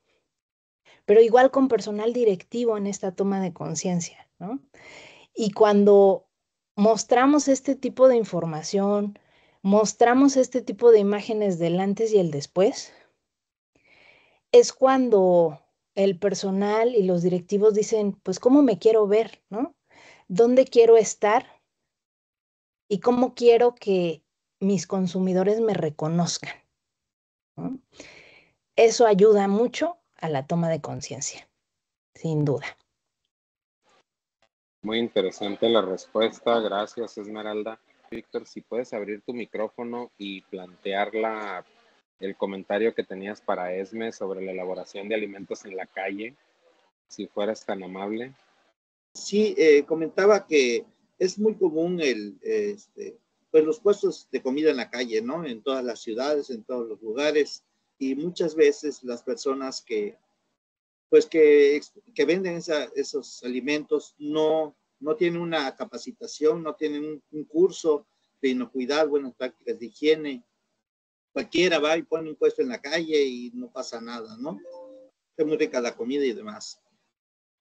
B: pero igual con personal directivo en esta toma de conciencia. Y cuando mostramos este tipo de información, mostramos este tipo de imágenes del antes y el después, es cuando el personal y los directivos dicen, pues, ¿cómo me quiero ver? ¿No? ¿Dónde quiero estar? ¿Y cómo quiero que mis consumidores me reconozcan? Eso ayuda mucho a la toma de conciencia, sin duda.
A: Muy interesante la respuesta. Gracias, Esmeralda. Víctor, si puedes abrir tu micrófono y plantearla el comentario que tenías para Esme sobre la elaboración de alimentos en la calle, si fueras tan amable.
C: Sí, eh, comentaba que es muy común el, este, pues los puestos de comida en la calle, ¿no? En todas las ciudades, en todos los lugares, y muchas veces las personas que, pues que, venden esos alimentos no, no tienen una capacitación, no tienen un, un curso de inocuidad, buenas prácticas de higiene, cualquiera va y pone un puesto en la calle y no pasa nada, ¿no? se muy rica la comida y demás.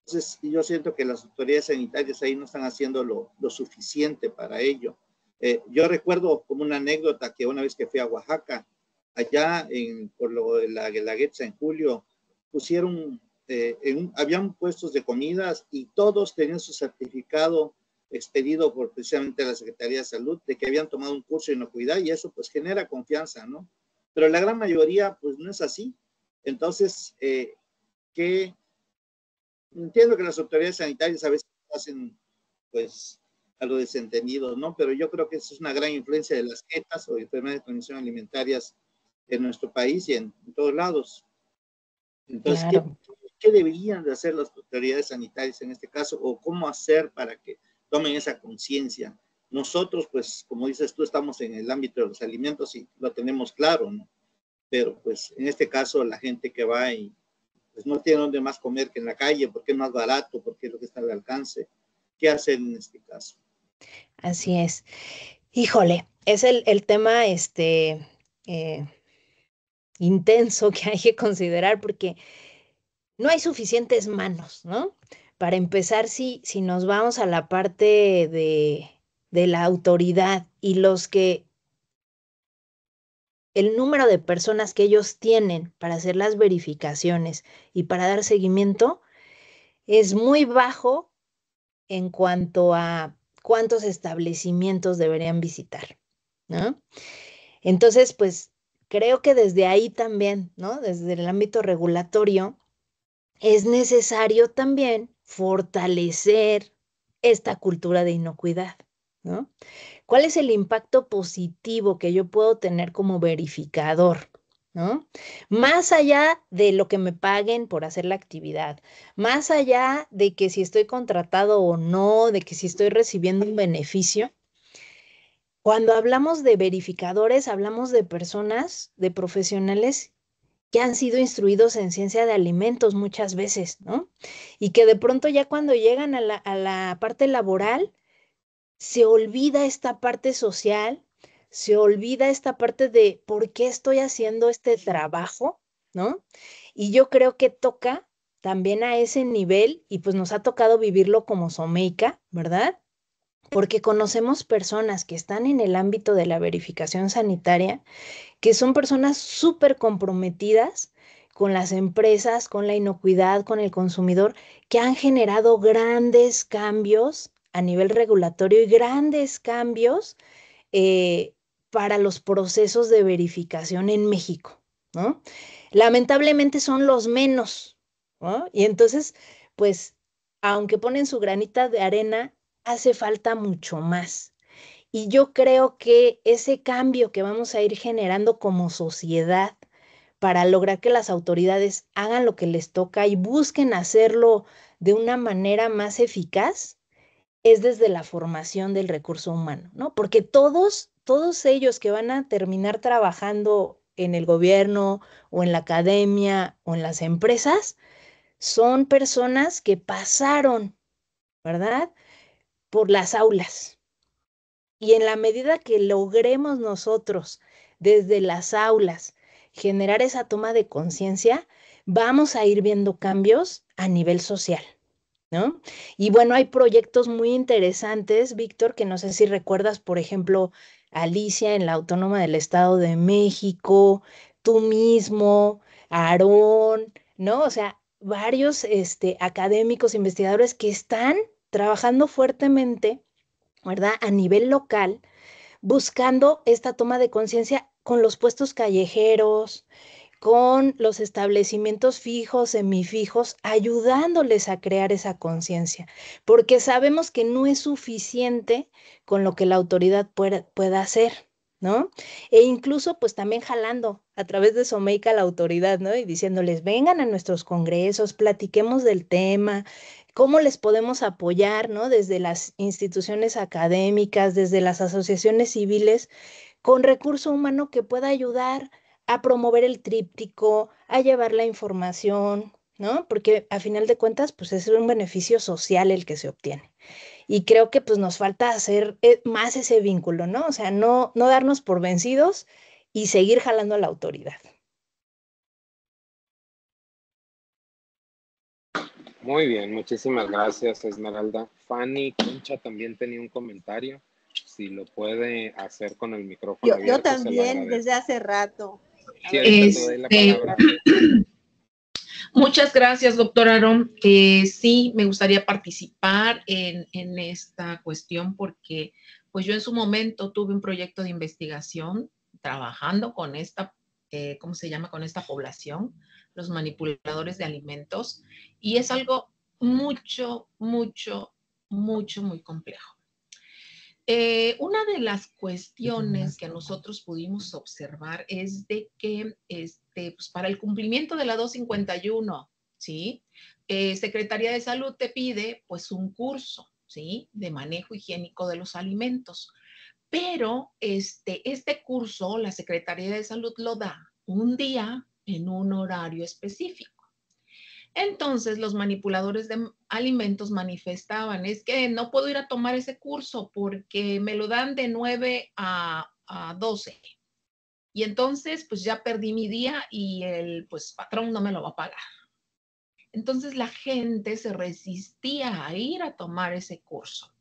C: Entonces, yo siento que las autoridades sanitarias ahí no están haciendo lo, lo suficiente para ello. Eh, yo recuerdo como una anécdota que una vez que fui a Oaxaca, allá en, por lo de la Guelaguetza en julio, pusieron, eh, habían puestos de comidas y todos tenían su certificado expedido por precisamente la Secretaría de Salud de que habían tomado un curso de inocuidad y eso pues genera confianza, ¿no? Pero la gran mayoría pues no es así. Entonces, eh, entiendo que las autoridades sanitarias a veces hacen pues algo desentendido, ¿no? Pero yo creo que eso es una gran influencia de las quetas o enfermedades de condiciones alimentarias en nuestro país y en, todos lados. Entonces, ¿qué, ¿qué, deberían de hacer las autoridades sanitarias en este caso o cómo hacer para que tomen esa conciencia. Nosotros, pues, como dices tú, estamos en el ámbito de los alimentos y lo tenemos claro, ¿no? Pero, pues, en este caso, la gente que va y pues, no tiene dónde más comer que en la calle, porque es más barato, porque es lo que está al alcance. ¿Qué hacer en este caso?
B: Así es. Híjole, es el, tema, este, eh, intenso que hay que considerar porque no hay suficientes manos, ¿no? para empezar, si, si nos vamos a la parte de, de la autoridad y los que el número de personas que ellos tienen para hacer las verificaciones y para dar seguimiento es muy bajo en cuanto a cuántos establecimientos deberían visitar, ¿no? Entonces, pues creo que desde ahí también, ¿no? Desde el ámbito regulatorio, es necesario también fortalecer esta cultura de inocuidad, ¿no? ¿Cuál es el impacto positivo que yo puedo tener como verificador? ¿No? Más allá de lo que me paguen por hacer la actividad, más allá de que si estoy contratado o no, de que si estoy recibiendo un beneficio, cuando hablamos de verificadores, hablamos de personas, de profesionales que han sido instruidos en ciencia de alimentos muchas veces, ¿no? Y que de pronto ya cuando llegan a la, parte laboral, se olvida esta parte social, se olvida esta parte de por qué estoy haciendo este trabajo, ¿no? Y yo creo que toca también a ese nivel y pues nos ha tocado vivirlo como Someica, ¿verdad? Porque conocemos personas que están en el ámbito de la verificación sanitaria que son personas súper comprometidas con las empresas, con la inocuidad, con el consumidor, que han generado grandes cambios a nivel regulatorio y grandes cambios eh, para los procesos de verificación en México. Lamentablemente son los menos. Y entonces, pues, aunque ponen su granita de arena, hace falta mucho más. Y yo creo que ese cambio que vamos a ir generando como sociedad para lograr que las autoridades hagan lo que les toca y busquen hacerlo de una manera más eficaz es desde la formación del recurso humano, ¿no? Porque todos, todos ellos que van a terminar trabajando en el gobierno o en la academia o en las empresas, son personas que pasaron, ¿verdad? Por las aulas, y en la medida que logremos nosotros desde las aulas generar esa toma de conciencia, vamos a ir viendo cambios a nivel social. ¿No? Y bueno, hay proyectos muy interesantes, Víctor, que no sé si recuerdas, por ejemplo, Alicia en la Autónoma del Estado de México, tú mismo, Aarón, ¿no? O sea, varios este, académicos, investigadores que están trabajando fuertemente ¿verdad? A nivel local, buscando esta toma de conciencia con los puestos callejeros, con los establecimientos fijos, semifijos, ayudándoles a crear esa conciencia, porque sabemos que no es suficiente con lo que la autoridad pueda, hacer. ¿no? E incluso pues también jalando a través de Someica la autoridad, ¿no? Y diciéndoles, vengan a nuestros congresos, platiquemos del tema, cómo les podemos apoyar, Desde las instituciones académicas, desde las asociaciones civiles, con recurso humano que pueda ayudar a promover el tríptico, a llevar la información, ¿no? Porque a final de cuentas, pues es un beneficio social el que se obtiene. Y creo que pues nos falta hacer eh, más ese vínculo, ¿no? O sea, no, no darnos por vencidos y seguir jalando a la autoridad.
A: Muy bien, muchísimas gracias Esmeralda. Fanny Concha también tenía un comentario, si lo puede hacer con el micrófono. Yo, también,
D: desde hace rato. Este, muchas gracias, doctor Aaron. Eh, sí, me gustaría participar en, en esta cuestión porque pues yo en su momento tuve un proyecto de investigación trabajando con esta, eh, ¿cómo se llama? Con esta población los manipuladores de alimentos y es algo mucho, mucho, mucho, muy complejo. Eh, una de las cuestiones que nosotros pudimos observar es de que este, pues, para el cumplimiento de la 251, ¿sí? Eh, Secretaría de Salud te pide pues un curso, ¿sí? De manejo higiénico de los alimentos. Pero este, este curso la Secretaría de Salud lo da un día en un horario específico. Entonces los manipuladores de alimentos manifestaban, es que no puedo ir a tomar ese curso porque me lo dan de 9 a, 12. Y entonces pues ya perdí mi día y el pues patrón no me lo va a pagar. Entonces la gente se resistía a ir a tomar ese curso.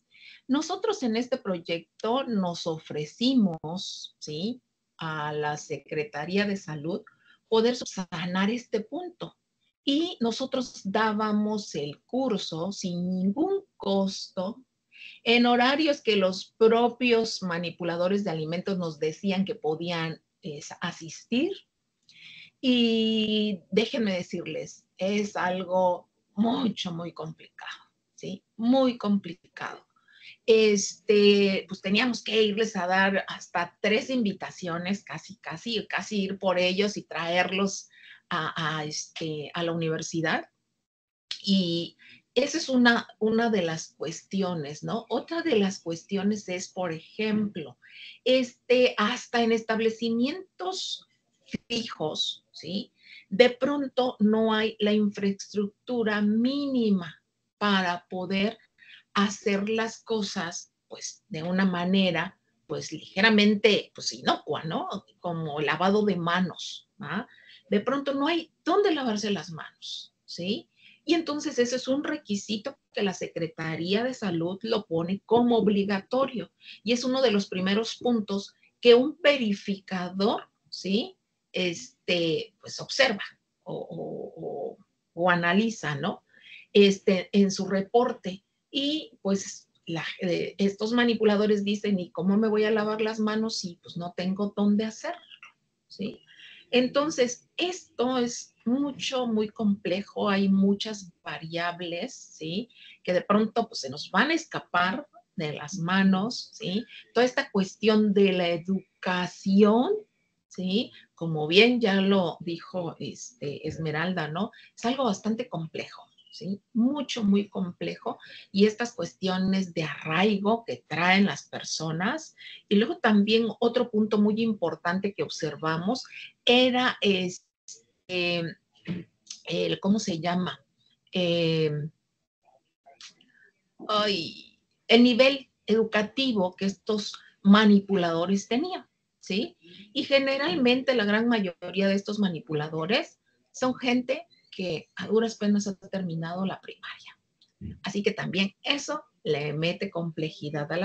D: Nosotros en este proyecto nos ofrecimos, ¿sí? A la Secretaría de Salud poder sanar este punto. Y nosotros dábamos el curso sin ningún costo, en horarios que los propios manipuladores de alimentos nos decían que podían asistir. Y déjenme decirles, es algo mucho, muy complicado, ¿sí? Muy complicado este, pues teníamos que irles a dar hasta tres invitaciones, casi, casi, casi ir por ellos y traerlos a, este, a la universidad. Y esa es una, una de las cuestiones, ¿no? Otra de las cuestiones es, por ejemplo, este, hasta en establecimientos fijos, ¿sí? De pronto no hay la infraestructura mínima para poder hacer las cosas pues de una manera pues ligeramente pues inocua, ¿no? Como lavado de manos, ¿ah? De pronto no hay dónde lavarse las manos, ¿sí? Y entonces ese es un requisito que la Secretaría de Salud lo pone como obligatorio y es uno de los primeros puntos que un verificador, ¿sí? Este, pues observa o, o analiza, ¿no? Este, en su reporte y pues eh, estos manipuladores dicen, ¿y cómo me voy a lavar las manos si pues no tengo dónde hacerlo? ¿Sí? Entonces, esto es mucho, muy complejo, hay muchas variables, ¿sí? Que de pronto pues, se nos van a escapar de las manos, ¿sí? Toda esta cuestión de la educación, ¿sí? Como bien ya lo dijo este, Esmeralda, ¿no? Es algo bastante complejo. Mucho, muy complejo. Y estas cuestiones de arraigo que traen las personas. Y luego también otro punto muy importante que observamos era, este, el, ¿cómo se llama? Em, el nivel educativo que estos manipuladores tenían, ¿sí? Y generalmente la gran mayoría de estos manipuladores son gente que a duras penas ha terminado la primaria. Mm. Así que también eso le mete complejidad a las